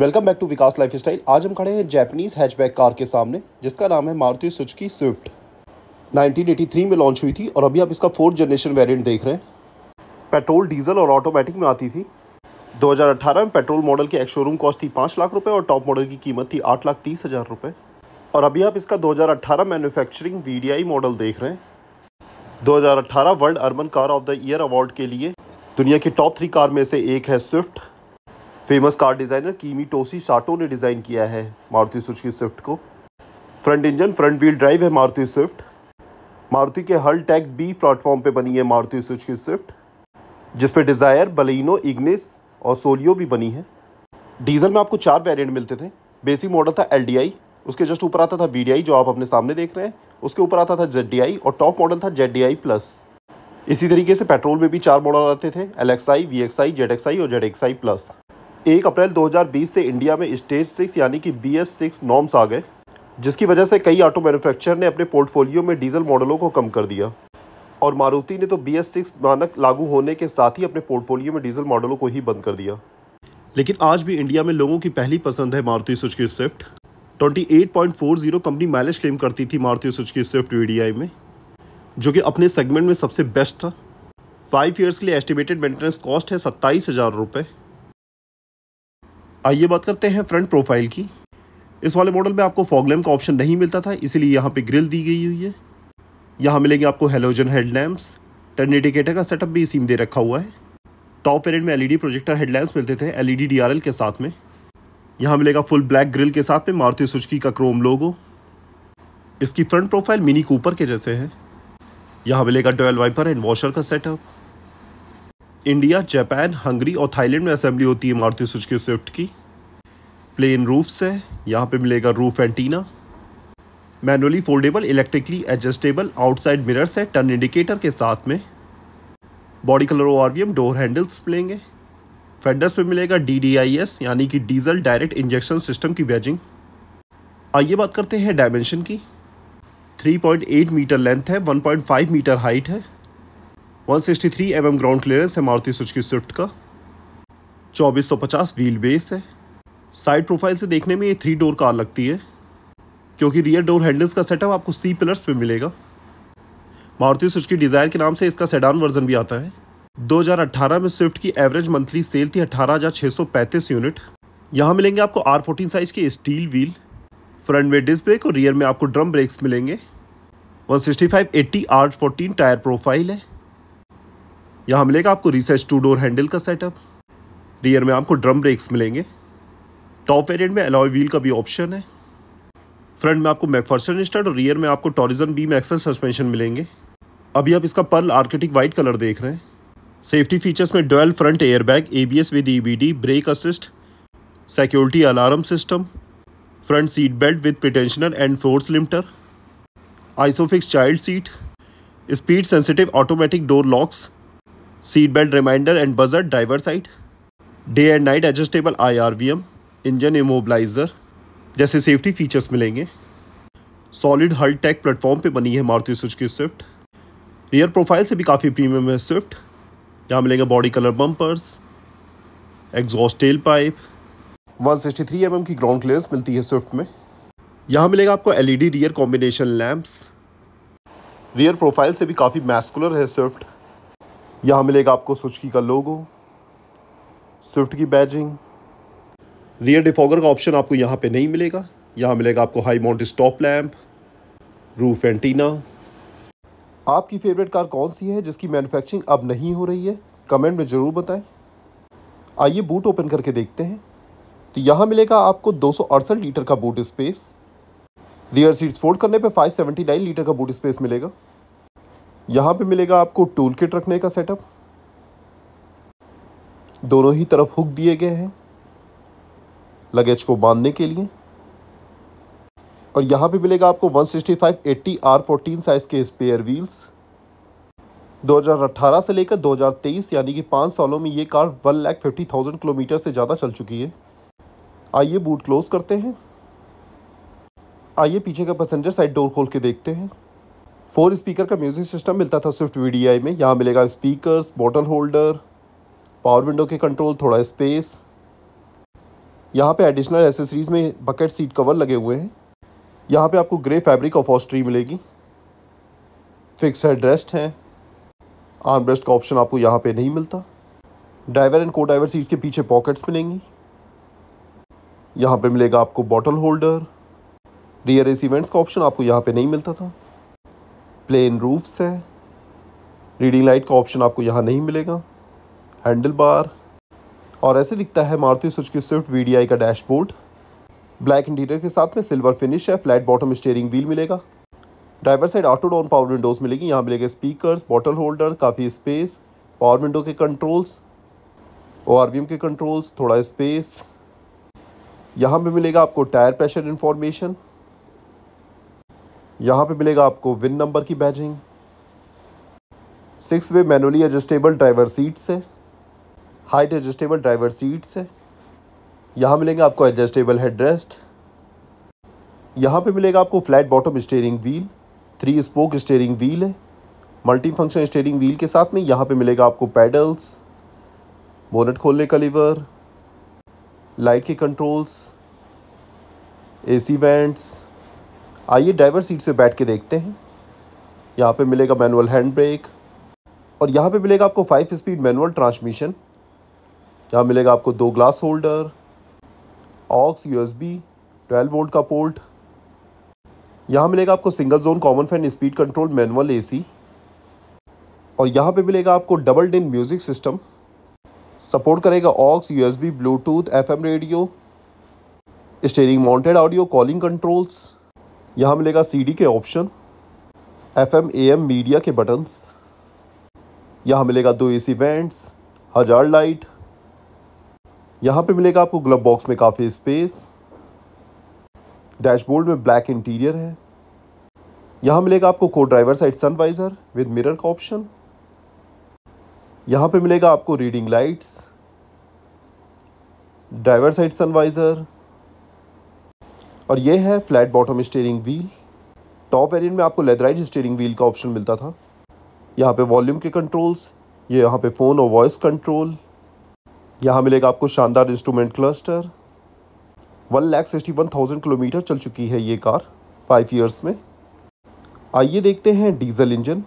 welcome back to Vikas lifestyle आज हम खड़े हैं जैपनीज़ हैचबैक कार के सामने जिसका नाम है मारुति सुचकी स्विफ्ट 1983 में लॉन्च हुई थी और अभी आप इसका फोर्थ जनरेशन वेरिएंट देख रहे हैं पेट्रोल डीजल और ऑटोमेटिक में आती थी 2018 में पेट्रोल मॉडल की एक्स शोरूम कॉस्ट थी पाँच लाख रुपये और टॉप मॉडल की कीमत थी आठ लाख तीस हज़ार रुपये और अभी आप इसका दो मैन्युफैक्चरिंग वीडीआई मॉडल देख रहे हैं दो world urban car of the year award के लिए दुनिया की टॉप थ्री कार में से एक है स्विफ्ट फेमस कार डिज़ाइनर कीमी टोसी साटो ने डिज़ाइन किया है मारुति सुजुकी स्विफ्ट को front engine front wheel drive है मारुति स्विफ्ट मारुति के हल टैग बी प्लेटफॉर्म पे बनी है मारुति सुजुकी स्विफ्ट जिस पे डिज़ायर बलिनो इग्निस और सोलियो भी बनी है डीजल में आपको चार वेरिएंट मिलते थे बेसिक मॉडल था एल उसके जस्ट ऊपर आता था वी जो आप अपने सामने देख रहे हैं उसके ऊपर आता था जेड और टॉप मॉडल था जेड प्लस इसी तरीके से पेट्रोल में भी चार मॉडल आते थे L X I V X I Z X I और जेड एक्स आई प्लस एक अप्रैल 2020 से इंडिया में स्टेज सिक्स यानी कि बी एस सिक्स नॉर्म्स आ गए जिसकी वजह से कई ऑटो मैन्युफैक्चरर ने अपने पोर्टफोलियो में डीजल मॉडलों को कम कर दिया और मारुति ने तो बी एस सिक्स मानक लागू होने के साथ ही अपने पोर्टफोलियो में डीजल मॉडलों को ही बंद कर दिया लेकिन आज भी इंडिया में लोगों की पहली पसंद है मारुति की Swift zero company mileage claim करती थी मारुति की स्विफ्ट वी में जो कि अपने सेगमेंट में सबसे बेस्ट था फाइव ईयर्स के लिए एस्टिमेटेड मेंटेनेंस कॉस्ट है सत्ताईस हज़ार रुपये आइए बात करते हैं फ्रंट प्रोफाइल की इस वाले मॉडल में आपको फॉगलैम का ऑप्शन नहीं मिलता था इसीलिए यहाँ पे ग्रिल दी गई हुई है यहाँ मिलेंगे आपको हेलोजन हेडलैम्प्स टर्न इंडिकेटर का सेटअप भी इसी में दे रखा हुआ है टॉप वेरियंट में एलईडी प्रोजेक्टर हेडलैम्प्स मिलते थे एलईडी डीआरएल के साथ में यहाँ मिलेगा फुल ब्लैक ग्रिल के साथ में मारुति सुचकी का क्रोम लोगो इसकी फ्रंट प्रोफाइल मिनी कूपर के जैसे है यहाँ मिलेगा डोयल वाइपर एंड वॉशर का सेटअप इंडिया जापान हंगरी और थाईलैंड में असेंबली होती है मारुति सुजुकी स्विफ्ट की प्लेन रूफ्स है यहाँ पे मिलेगा roof antenna manually foldable electrically adjustable outside mirrors है टर्न इंडिकेटर के साथ में body colour O R door handles मिलेंगे फेडर्स पर मिलेगा डी डी आई एस यानी कि डीजल डायरेक्ट इंजेक्शन सिस्टम की बैजिंग आइए बात करते हैं डायमेंशन की 3.8 मीटर लेंथ है 1.5 मीटर हाइट है 163 एम ग्राउंड क्लियरेंस है मारुति सुजुकी स्विफ्ट का 2450 व्हील बेस है साइड प्रोफाइल से देखने में ये थ्री डोर कार लगती है क्योंकि रियर डोर हैंडल्स का सेटअप आपको सी पिलर्स पे मिलेगा मारुति सुजुकी डिज़ायर के नाम से इसका सेडान वर्जन भी आता है 2018 में स्विफ्ट की एवरेज मंथली सेल थी पैंतीस यूनिट यहाँ मिलेंगे आपको आर फोर्टीन साइज़ के स्टील व्हील फ्रंट में डिस्क ब्रेक और रियर में आपको ड्रम ब्रेक्स मिलेंगे five eighty R fourteen tyre profile है यहाँ मिलेगा आपको रिसर्च टू डोर हैंडल का सेटअप रियर में आपको ड्रम ब्रेक्स मिलेंगे टॉप वेरियंट में अलॉय व्हील का भी ऑप्शन है फ्रंट में आपको मैकफर्सन स्टार्ट और रियर में आपको टॉरिजन बीम एक्सल सस्पेंशन मिलेंगे अभी आप इसका पर्ल आर्किटिक वाइट कलर देख रहे हैं सेफ्टी फीचर्स में dual front air bag A B S with E B D brake assist security alarm system front seat belt with pretensioner and force limiter ISOFIX child seat speed sensitive automatic door locks and belt driver and day and night adjustable I R V M engine immobiliser जैसे safety features मिलेंगे solid Heartect platform पे बनी है Maruti Suzuki Swift rear profile से भी काफ़ी premium है Swift यहाँ मिलेंगे body colour bumpers exhaust tail pipe 163 sixty mm की ग्राउंड क्लियरेंस मिलती है स्विफ्ट में यहाँ मिलेगा आपको LED rear combination lamps rear profile से भी काफ़ी मैस्कुलर है स्विफ्ट यहाँ मिलेगा आपको सुचकी का लोगो स्विफ्ट की बैजिंग रियर डिफॉगर का ऑप्शन आपको यहाँ पे नहीं मिलेगा यहाँ मिलेगा आपको high mount stop lamp roof antenna आपकी फेवरेट कार कौन सी है जिसकी मैन्युफैक्चरिंग अब नहीं हो रही है कमेंट में ज़रूर बताएं आइए बूट ओपन करके देखते हैं तो यहाँ मिलेगा आपको दो लीटर का boot space rear seats fold करने पर फाइव लीटर का बूट स्पेस मिलेगा यहाँ पे मिलेगा आपको टूल किट रखने का सेटअप दोनों ही तरफ हुक दिए गए हैं लगेज को बांधने के लिए और यहाँ पे मिलेगा आपको 165 आर फोर्टीन साइज़ के स्पेयर व्हील्स 2018 से लेकर 2023 यानी कि पाँच सालों में ये car one lakh fifty thousand kilometre से ज़्यादा चल चुकी है आइए बूट क्लोज़ करते हैं आइए पीछे का पैसेंजर साइड डोर खोल के देखते हैं फोर स्पीकर का म्यूज़िक सिस्टम मिलता था स्विफ्ट वी में यहाँ मिलेगा speakers bottle holder power window के कंट्रोल थोड़ा स्पेस यहाँ पे एडिशनल एसेसरीज़ में बकेट सीट कवर लगे हुए हैं यहाँ पे आपको ग्रे फैब्रिक ऑफ ऑस्ट्री मिलेगी फिक्स हेड रेस्ट है आर्म रेस्ट का ऑप्शन आपको यहाँ पे नहीं मिलता driver and co-driver seats के पीछे पॉकेट्स मिलेंगी यहाँ पे मिलेगा आपको bottle holder rear AC vents का ऑप्शन आपको यहाँ पे नहीं मिलता था प्लेन रूफ्स है रीडिंग लाइट का ऑप्शन आपको यहाँ नहीं मिलेगा हैंडल बार और ऐसे दिखता है मारुति सुजुकी स्विफ्ट वी का डैशबोर्ड ब्लैक इंटीरियर के साथ में सिल्वर फिनिश है फ्लैट बॉटम स्टेयरिंग व्हील मिलेगा driver side auto down power windows मिलेगी यहाँ मिलेगा स्पीकर्स बॉटल होल्डर काफ़ी स्पेस पावर विंडो के कंट्रोल्स ओ के कंट्रोल्स थोड़ा स्पेस यहाँ पे मिलेगा आपको टायर प्रेशर इन्फॉर्मेशन यहाँ पे मिलेगा आपको विन नंबर की badging six way manually adjustable driver seats है हाइट एडजस्टेबल ड्राइवर सीट्स है यहाँ मिलेंगे आपको एडजस्टेबल हेड रेस्ट यहाँ पे मिलेगा आपको flat bottom steering wheel three spoke steering wheel है मल्टी फंक्शन स्टेयरिंग व्हील के साथ में यहाँ पे मिलेगा आपको पैडल्स बोनट खोलने का लीवर लाइट के कंट्रोल्स एसी वेंट्स आइए ड्राइवर सीट से बैठ के देखते हैं यहाँ पे मिलेगा मैनुअल हैंड ब्रेक और यहाँ पे मिलेगा आपको फाइव स्पीड मैनुअल ट्रांसमिशन यहाँ मिलेगा आपको दो glass holder aux USB 12 volt का पोल्ट यहाँ मिलेगा आपको single zone common fan speed control manual AC और यहाँ पे मिलेगा आपको double DIN music system support करेगा aux USB Bluetooth FM radio steering mounted audio calling controls यहाँ मिलेगा सीडी के ऑप्शन एफएम एएम मीडिया के बटन्स यहाँ मिलेगा दो एसी वेंट्स हजार लाइट यहाँ पे मिलेगा आपको ग्लब बॉक्स में काफ़ी स्पेस डैशबोर्ड में ब्लैक इंटीरियर है यहाँ मिलेगा आपको को driver side sun visor with mirror का ऑप्शन यहाँ पे मिलेगा आपको reading lights driver side sun visor और ये है flat bottom steering wheel top variant में आपको लेदराइज स्टेयरिंग व्हील का ऑप्शन मिलता था यहाँ पे वॉल्यूम के कंट्रोल्स ये यहाँ पे फ़ोन और वॉइस कंट्रोल यहाँ मिलेगा आपको शानदार instrument cluster one lakh sixty one thousand kilometre चल चुकी है ये कार फाइव ईयर्स में आइए देखते हैं डीजल इंजन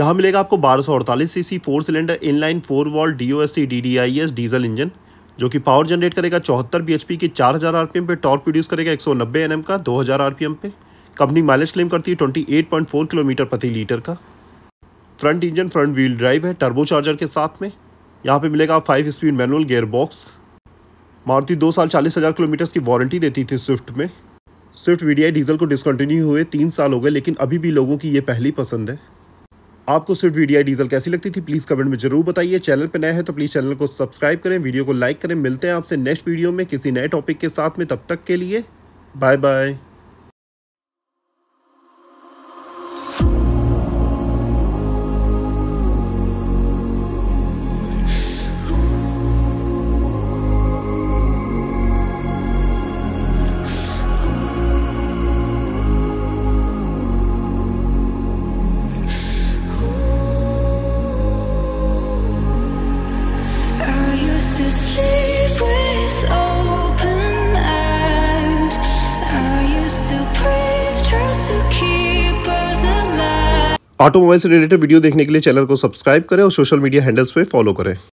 यहाँ मिलेगा आपको बारह सौ अड़तालीस C C four cylinder inline four valve D O H C D D I S diesel engine जो कि पावर जनरेट करेगा चौहत्तर बी की चार हज़ार आर पे टॉर्क प्रोड्यूस करेगा एक सौ नब्बे एन का दो हज़ार आर पे कंपनी माइलेज क्लेम करती है twenty eight point four kilometre प्रति लीटर का front engine front wheel drive है टर्बो चार्जर के साथ में यहाँ पे मिलेगा five speed manual gear box Maruti दो साल चालीस हज़ार किलोमीटर की वारंटी देती थी स्विफ्ट में स्विफ्ट वीडीआई डीजल को डिसकंटिन्यू हुए तीन साल हो गए लेकिन अभी भी लोगों की ये पहली पसंद है आपको सिर्फ वीडीआई डीजल कैसी लगती थी प्लीज़ कमेंट में जरूर बताइए चैनल पर नए हैं तो प्लीज़ चैनल को सब्सक्राइब करें वीडियो को लाइक करें मिलते हैं आपसे नेक्स्ट वीडियो में किसी नए टॉपिक के साथ में तब तक के लिए बाय बाय ऑटोमोबाइल से रिलेटेड वीडियो देखने के लिए चैनल को सब्सक्राइब करें और सोशल मीडिया हैंडल्स पर फॉलो करें